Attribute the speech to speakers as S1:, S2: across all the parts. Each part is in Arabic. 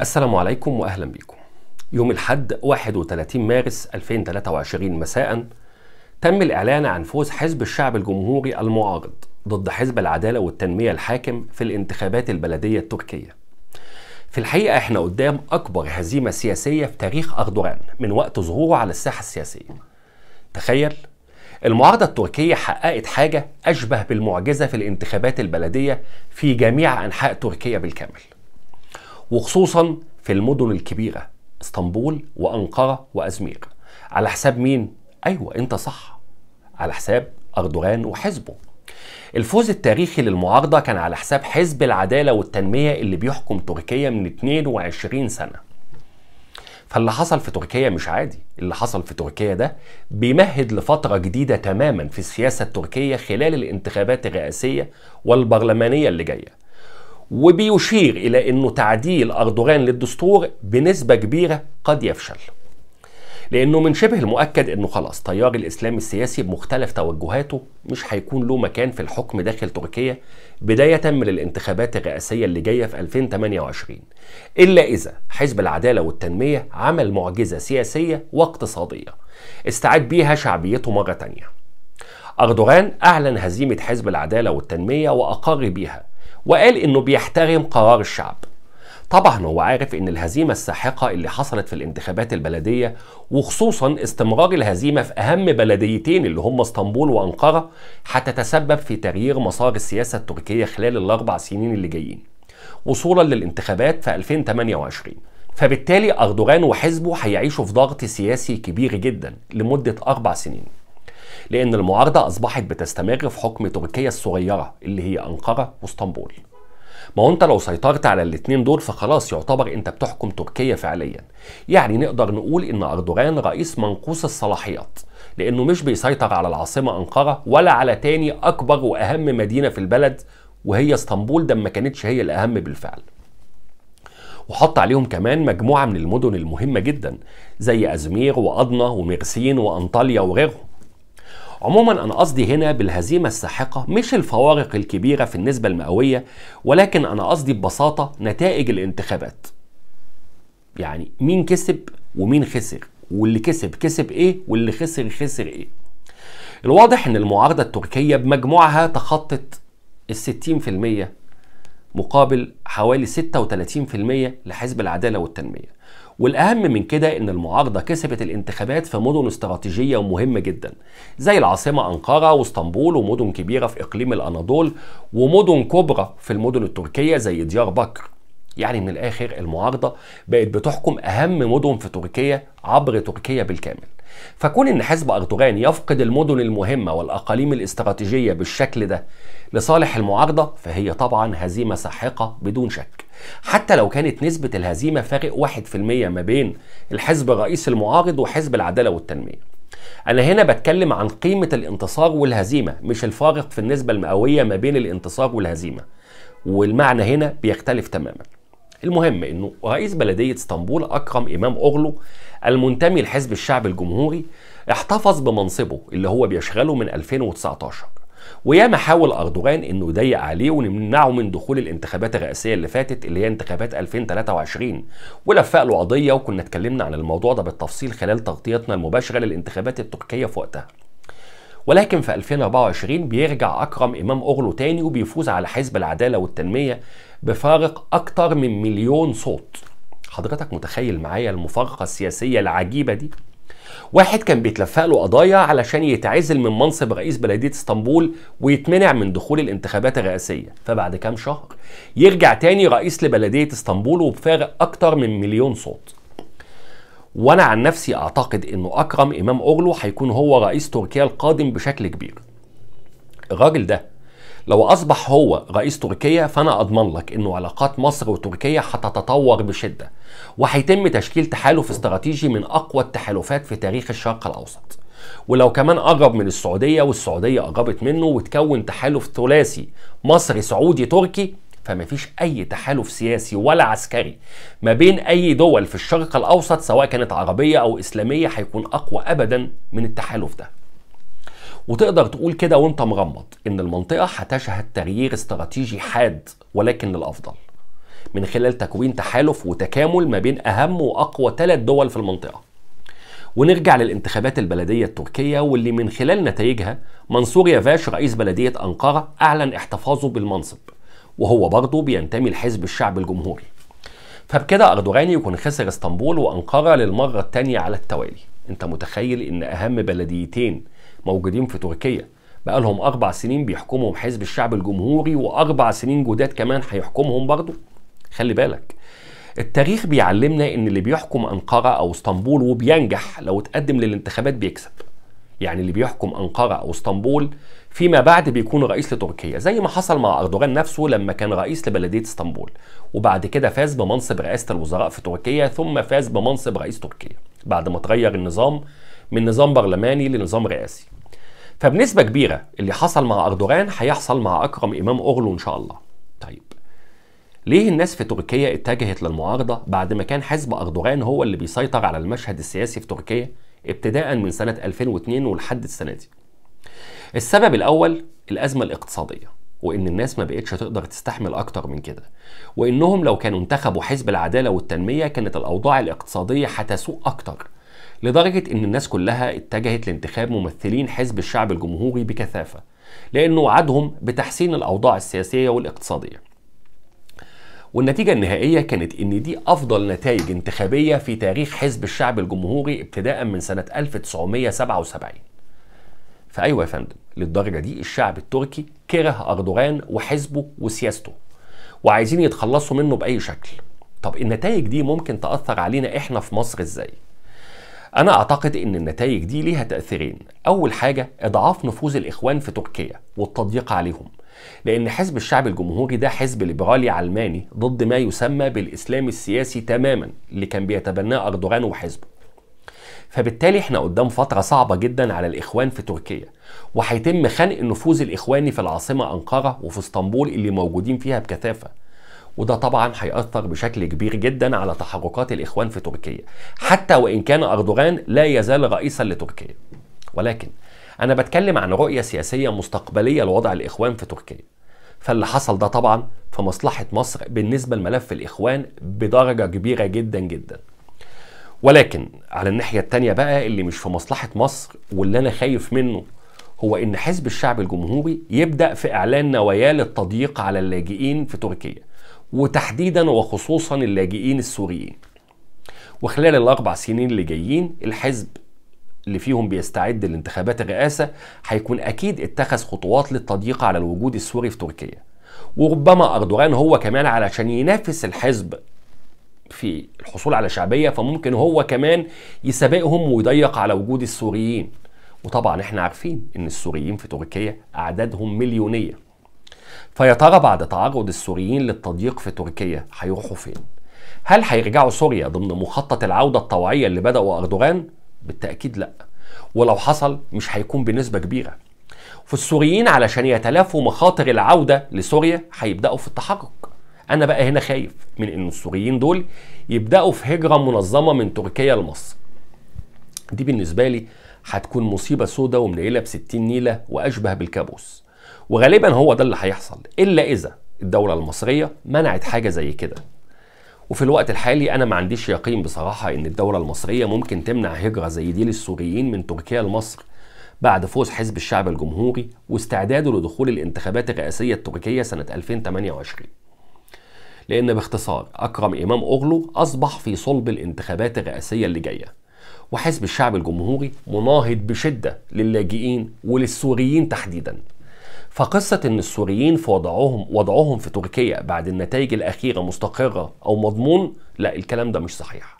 S1: السلام عليكم واهلا بكم. يوم الاحد 31 مارس 2023 مساء تم الاعلان عن فوز حزب الشعب الجمهوري المعارض ضد حزب العداله والتنميه الحاكم في الانتخابات البلديه التركيه. في الحقيقه احنا قدام اكبر هزيمه سياسيه في تاريخ اردوغان من وقت ظهوره على الساحه السياسيه. تخيل المعارضة التركية حققت حاجة أشبه بالمعجزة في الانتخابات البلدية في جميع أنحاء تركيا بالكامل وخصوصا في المدن الكبيرة اسطنبول وأنقرة وأزمير على حساب مين؟ أيوة أنت صح على حساب أردوغان وحزبه الفوز التاريخي للمعارضة كان على حساب حزب العدالة والتنمية اللي بيحكم تركيا من 22 سنة فاللي حصل في تركيا مش عادي اللي حصل في تركيا ده بيمهد لفترة جديدة تماما في السياسة التركية خلال الانتخابات الرئاسية والبرلمانية اللي جاية وبيشير إلى أنه تعديل أردوغان للدستور بنسبة كبيرة قد يفشل لأنه من شبه المؤكد أنه خلاص تيار الإسلام السياسي بمختلف توجهاته مش هيكون له مكان في الحكم داخل تركيا بداية من الانتخابات الرئاسية اللي جاية في 2028 إلا إذا حزب العدالة والتنمية عمل معجزة سياسية واقتصادية استعاد بيها شعبيته مرة تانية أردوغان أعلن هزيمة حزب العدالة والتنمية وأقر بيها وقال انه بيحترم قرار الشعب طبعا هو عارف ان الهزيمه الساحقه اللي حصلت في الانتخابات البلديه وخصوصا استمرار الهزيمه في اهم بلديتين اللي هم اسطنبول وانقره هتتسبب في تغيير مسار السياسه التركيه خلال الاربع سنين اللي جايين وصولا للانتخابات في 2028 فبالتالي اردوغان وحزبه هيعيشوا في ضغط سياسي كبير جدا لمده اربع سنين لأن المعارضة أصبحت بتستمر في حكم تركيا الصغيرة اللي هي أنقرة واسطنبول ما هو انت لو سيطرت على الاتنين دول فخلاص يعتبر انت بتحكم تركيا فعليا يعني نقدر نقول ان اردوغان رئيس منقوص الصلاحيات لانه مش بيسيطر على العاصمة انقرة ولا على تاني اكبر واهم مدينة في البلد وهي اسطنبول ده ما كانتش هي الاهم بالفعل وحط عليهم كمان مجموعة من المدن المهمة جدا زي أزمير وأضنا ومرسين وأنطاليا وغيرهم عموما انا قصدي هنا بالهزيمه الساحقه مش الفوارق الكبيره في النسبه المئويه ولكن انا قصدي ببساطه نتائج الانتخابات يعني مين كسب ومين خسر واللي كسب كسب ايه واللي خسر خسر ايه الواضح ان المعارضه التركيه بمجموعها تخطت ال 60% مقابل حوالي 36% لحزب العداله والتنميه والاهم من كده ان المعارضه كسبت الانتخابات في مدن استراتيجيه ومهمه جدا زي العاصمه انقره واسطنبول ومدن كبيره في اقليم الاناضول ومدن كبرى في المدن التركيه زي ديار بكر يعني من الاخر المعارضه بقت بتحكم اهم مدن في تركيا عبر تركيا بالكامل فكون ان حزب أردوغان يفقد المدن المهمة والأقاليم الاستراتيجية بالشكل ده لصالح المعارضة فهي طبعا هزيمة ساحقة بدون شك حتى لو كانت نسبة الهزيمة فارق 1% ما بين الحزب الرئيس المعارض وحزب العدالة والتنمية أنا هنا بتكلم عن قيمة الانتصار والهزيمة مش الفارق في النسبة المئوية ما بين الانتصار والهزيمة والمعنى هنا بيختلف تماماً المهم انه رئيس بلديه اسطنبول اكرم امام اغلو المنتمي لحزب الشعب الجمهوري احتفظ بمنصبه اللي هو بيشغله من 2019 وياما حاول اردوغان انه يضيق عليه ويمنعه من دخول الانتخابات الرئاسيه اللي فاتت اللي هي انتخابات 2023 ولفق له قضيه وكنا اتكلمنا عن الموضوع ده بالتفصيل خلال تغطيتنا المباشره للانتخابات التركيه في وقتها ولكن في 2024 بيرجع أكرم إمام اوغلو تاني وبيفوز على حزب العدالة والتنمية بفارق أكتر من مليون صوت حضرتك متخيل معايا المفارقة السياسية العجيبة دي؟ واحد كان بيتلفق له قضايا علشان يتعزل من منصب رئيس بلدية اسطنبول ويتمنع من دخول الانتخابات الرئاسية فبعد كام شهر يرجع تاني رئيس لبلدية اسطنبول وبفارق أكتر من مليون صوت وأنا عن نفسي أعتقد أنه أكرم إمام أغلو هيكون هو رئيس تركيا القادم بشكل كبير الراجل ده لو اصبح هو رئيس تركيا فانا اضمن لك انه علاقات مصر وتركيا هتتطور بشده وهيتم تشكيل تحالف استراتيجي من اقوى التحالفات في تاريخ الشرق الاوسط ولو كمان قرب من السعوديه والسعوديه قربت منه وتكون تحالف ثلاثي مصري سعودي تركي فمفيش اي تحالف سياسي ولا عسكري ما بين اي دول في الشرق الاوسط سواء كانت عربيه او اسلاميه هيكون اقوى ابدا من التحالف ده وتقدر تقول كده وانت مغمض ان المنطقه هتشهد تغيير استراتيجي حاد ولكن للافضل من خلال تكوين تحالف وتكامل ما بين اهم واقوى ثلاث دول في المنطقه ونرجع للانتخابات البلديه التركيه واللي من خلال نتائجها منصور يافاش رئيس بلديه انقره اعلن احتفاظه بالمنصب وهو برضه بينتمي لحزب الشعب الجمهوري فبكده أردوغان يكون خسر اسطنبول وأنقرة للمرة الثانية على التوالي أنت متخيل إن أهم بلديتين موجودين في تركيا بقى لهم أربع سنين بيحكمهم حزب الشعب الجمهوري وأربع سنين جداد كمان هيحكمهم برضه خلي بالك التاريخ بيعلمنا ان اللي بيحكم انقره او اسطنبول وبينجح لو اتقدم للانتخابات بيكسب يعني اللي بيحكم انقره او اسطنبول فيما بعد بيكون رئيس لتركيا زي ما حصل مع اردوغان نفسه لما كان رئيس لبلديه اسطنبول وبعد كده فاز بمنصب رئاسه الوزراء في تركيا ثم فاز بمنصب رئيس تركيا بعد ما تغير النظام من نظام برلماني لنظام رئاسي فبنسبة كبيرة اللي حصل مع أردوغان هيحصل مع أكرم إمام أغلو إن شاء الله طيب ليه الناس في تركيا اتجهت للمعارضة بعد ما كان حزب أردوغان هو اللي بيسيطر على المشهد السياسي في تركيا ابتداء من سنة 2002 ولحد السنة دي السبب الأول الأزمة الاقتصادية وان الناس ما بقتش هتقدر تستحمل اكتر من كده وانهم لو كانوا انتخبوا حزب العداله والتنميه كانت الاوضاع الاقتصاديه هتسوء اكتر لدرجه ان الناس كلها اتجهت لانتخاب ممثلين حزب الشعب الجمهوري بكثافه لانه وعدهم بتحسين الاوضاع السياسيه والاقتصاديه والنتيجة النهائية كانت إن دي أفضل نتائج انتخابية في تاريخ حزب الشعب الجمهوري ابتداء من سنة 1977 فأيوة يا فندم للدرجة دي الشعب التركي كره أردوغان وحزبه وسياسته وعايزين يتخلصوا منه بأي شكل طب النتائج دي ممكن تأثر علينا إحنا في مصر إزاي؟ أنا أعتقد إن النتائج دي ليها تأثيرين أول حاجة إضعاف نفوذ الإخوان في تركيا والتضييق عليهم لأن حزب الشعب الجمهوري ده حزب ليبرالي علماني ضد ما يسمى بالإسلام السياسي تماما اللي كان بيتبناه أردوغان وحزبه فبالتالي احنا قدام فترة صعبة جدا على الإخوان في تركيا وهيتم خنق النفوذ الإخواني في العاصمة أنقرة وفي اسطنبول اللي موجودين فيها بكثافة وده طبعا هيأثر بشكل كبير جدا على تحركات الإخوان في تركيا حتى وإن كان أردوغان لا يزال رئيسا لتركيا ولكن أنا بتكلم عن رؤية سياسية مستقبلية لوضع الإخوان في تركيا فاللي حصل ده طبعا في مصلحة مصر بالنسبة لملف الإخوان بدرجة كبيرة جدا جدا ولكن على الناحيه الثانيه بقى اللي مش في مصلحه مصر واللي انا خايف منه هو ان حزب الشعب الجمهوري يبدا في اعلان نواياه للتضييق على اللاجئين في تركيا وتحديدا وخصوصا اللاجئين السوريين وخلال الاربع سنين اللي جايين الحزب اللي فيهم بيستعد لانتخابات الرئاسه هيكون اكيد اتخذ خطوات للتضييق على الوجود السوري في تركيا وربما اردوغان هو كمان علشان ينافس الحزب في الحصول على شعبيه فممكن هو كمان يسابقهم ويضيق على وجود السوريين وطبعا احنا عارفين ان السوريين في تركيا اعدادهم مليونيه فيا ترى بعد تعرض السوريين للتضييق في تركيا هيروحوا فين هل هيرجعوا سوريا ضمن مخطط العوده الطوعيه اللي بداوا اردوغان بالتاكيد لا ولو حصل مش هيكون بنسبه كبيره فالسوريين علشان يتلافوا مخاطر العوده لسوريا هيبداوا في التحرك انا بقى هنا خايف من ان السوريين دول يبداوا في هجره منظمه من تركيا لمصر دي بالنسبه لي هتكون مصيبه سودة ومنيله ب 60 نيله واشبه بالكابوس وغالبا هو ده اللي هيحصل الا اذا الدوله المصريه منعت حاجه زي كده وفي الوقت الحالي انا ما عنديش يقين بصراحه ان الدوله المصريه ممكن تمنع هجره زي دي للسوريين من تركيا لمصر بعد فوز حزب الشعب الجمهوري واستعداده لدخول الانتخابات الرئاسيه التركيه سنه 2028 لأن باختصار أكرم إمام أغلو أصبح في صلب الانتخابات الرئاسية اللي جاية وحزب الشعب الجمهوري مناهض بشدة للاجئين وللسوريين تحديدا فقصة إن السوريين في وضعهم وضعهم في تركيا بعد النتائج الأخيرة مستقرة أو مضمون لا الكلام ده مش صحيح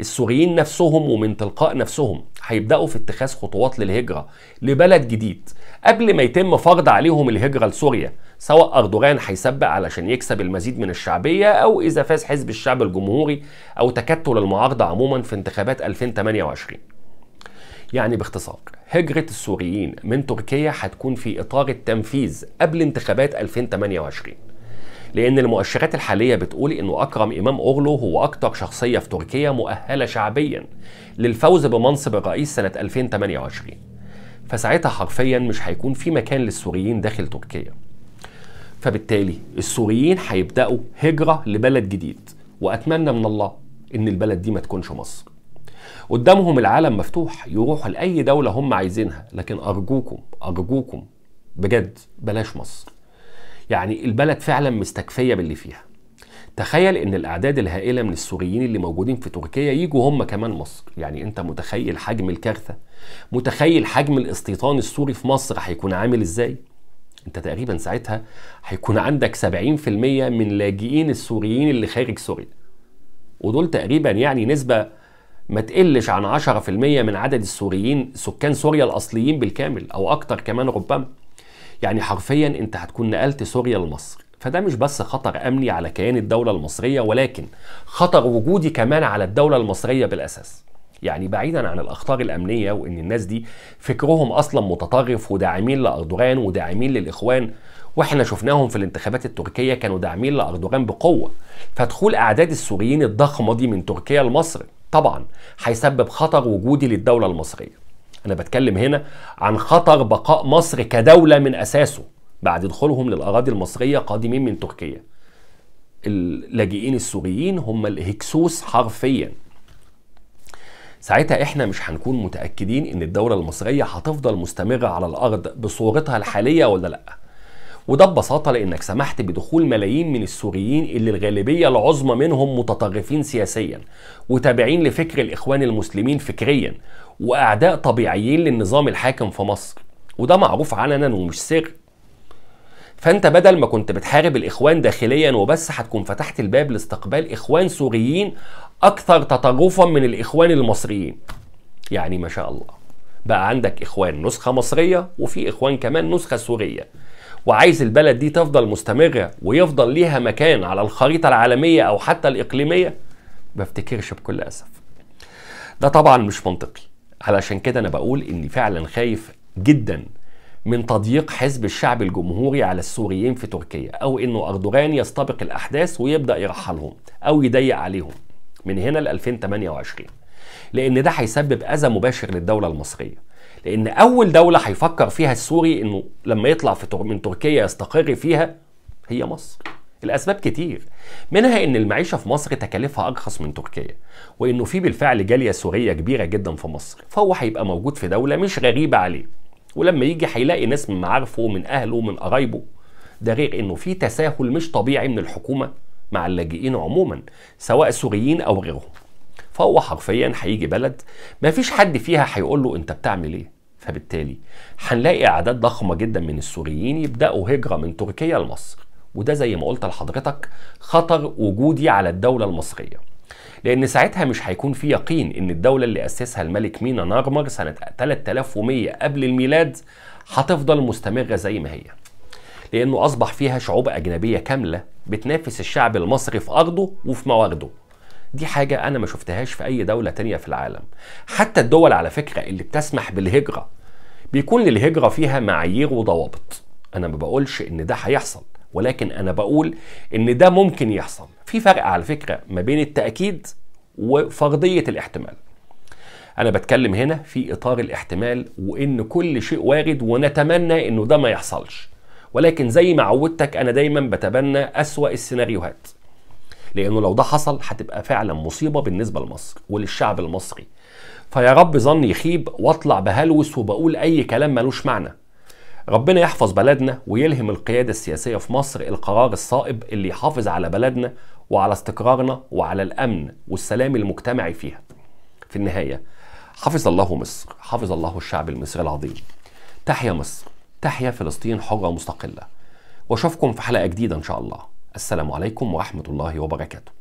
S1: السوريين نفسهم ومن تلقاء نفسهم هيبدأوا في اتخاذ خطوات للهجرة لبلد جديد قبل ما يتم فرض عليهم الهجرة لسوريا سواء أردوغان هيسبق علشان يكسب المزيد من الشعبية أو إذا فاز حزب الشعب الجمهوري أو تكتل المعارضة عموما في انتخابات 2028 يعني باختصار هجرة السوريين من تركيا هتكون في إطار التنفيذ قبل انتخابات 2028 لأن المؤشرات الحالية بتقول إنه أكرم إمام أوغلو هو أكتر شخصية في تركيا مؤهلة شعبيا للفوز بمنصب الرئيس سنة 2028 فساعتها حرفيا مش هيكون في مكان للسوريين داخل تركيا فبالتالي السوريين هيبداوا هجره لبلد جديد واتمنى من الله ان البلد دي ما تكونش مصر قدامهم العالم مفتوح يروحوا لاي دوله هم عايزينها لكن ارجوكم ارجوكم بجد بلاش مصر يعني البلد فعلا مستكفيه باللي فيها تخيل ان الاعداد الهائله من السوريين اللي موجودين في تركيا يجوا هم كمان مصر يعني انت متخيل حجم الكارثه متخيل حجم الاستيطان السوري في مصر هيكون عامل ازاي انت تقريبا ساعتها هيكون عندك 70% من لاجئين السوريين اللي خارج سوريا ودول تقريبا يعني نسبه ما تقلش عن 10% من عدد السوريين سكان سوريا الاصليين بالكامل او اكتر كمان ربما يعني حرفيا انت هتكون نقلت سوريا لمصر فده مش بس خطر امني على كيان الدوله المصريه ولكن خطر وجودي كمان على الدوله المصريه بالاساس يعني بعيدا عن الاخطار الامنيه وان الناس دي فكرهم اصلا متطرف وداعمين لاردوغان وداعمين للاخوان واحنا شفناهم في الانتخابات التركيه كانوا داعمين لاردوغان بقوه فدخول اعداد السوريين الضخمه دي من تركيا لمصر طبعا هيسبب خطر وجودي للدوله المصريه انا بتكلم هنا عن خطر بقاء مصر كدوله من اساسه بعد دخولهم للاراضي المصريه قادمين من تركيا اللاجئين السوريين هم الهكسوس حرفيا ساعتها احنا مش هنكون متاكدين ان الدوله المصريه هتفضل مستمره على الارض بصورتها الحاليه ولا لا وده ببساطة لأنك سمحت بدخول ملايين من السوريين اللي الغالبية العظمى منهم متطرفين سياسيا وتابعين لفكر الإخوان المسلمين فكريا وأعداء طبيعيين للنظام الحاكم في مصر وده معروف علنا ومش سر فانت بدل ما كنت بتحارب الاخوان داخليا وبس هتكون فتحت الباب لاستقبال اخوان سوريين اكثر تطرفا من الاخوان المصريين يعني ما شاء الله بقى عندك اخوان نسخه مصريه وفي اخوان كمان نسخه سوريه وعايز البلد دي تفضل مستمره ويفضل ليها مكان على الخريطه العالميه او حتى الاقليميه بفتكرش بكل اسف ده طبعا مش منطقي علشان كده انا بقول اني فعلا خايف جدا من تضييق حزب الشعب الجمهوري على السوريين في تركيا أو إنه أردوغان يستبق الأحداث ويبدأ يرحلهم أو يضيق عليهم من هنا ل 2028 لأن ده هيسبب أذى مباشر للدولة المصرية لأن أول دولة هيفكر فيها السوري إنه لما يطلع في تر... من تركيا يستقر فيها هي مصر الأسباب كتير منها إن المعيشة في مصر تكاليفها أرخص من تركيا وإنه في بالفعل جالية سورية كبيرة جدا في مصر فهو هيبقى موجود في دولة مش غريبة عليه ولما يجي هيلاقي ناس من معارفه من اهله من قرايبه ده غير انه في تساهل مش طبيعي من الحكومه مع اللاجئين عموما سواء سوريين او غيرهم فهو حرفيا هيجي بلد ما فيش حد فيها هيقول له انت بتعمل ايه فبالتالي هنلاقي اعداد ضخمه جدا من السوريين يبداوا هجره من تركيا لمصر وده زي ما قلت لحضرتك خطر وجودي على الدوله المصريه لأن ساعتها مش هيكون في يقين إن الدولة اللي أسسها الملك مينا ناغمر سنة 3100 قبل الميلاد هتفضل مستمرة زي ما هي لأنه أصبح فيها شعوب أجنبية كاملة بتنافس الشعب المصري في أرضه وفي موارده دي حاجة أنا ما شفتهاش في أي دولة تانية في العالم حتى الدول على فكرة اللي بتسمح بالهجرة بيكون للهجرة فيها معايير وضوابط أنا ما بقولش إن ده هيحصل ولكن انا بقول ان ده ممكن يحصل في فرق على فكره ما بين التاكيد وفرضيه الاحتمال انا بتكلم هنا في اطار الاحتمال وان كل شيء وارد ونتمنى انه ده ما يحصلش ولكن زي ما عودتك انا دايما بتبنى اسوا السيناريوهات لانه لو ده حصل هتبقى فعلا مصيبه بالنسبه لمصر وللشعب المصري فيا رب ظني يخيب واطلع بهلوس وبقول اي كلام ملوش معنى ربنا يحفظ بلدنا ويلهم القيادة السياسية في مصر القرار الصائب اللي يحافظ على بلدنا وعلى استقرارنا وعلى الأمن والسلام المجتمعي فيها في النهاية حفظ الله مصر حفظ الله الشعب المصري العظيم تحيا مصر تحيا فلسطين حرة ومستقلة واشوفكم في حلقة جديدة إن شاء الله السلام عليكم ورحمة الله وبركاته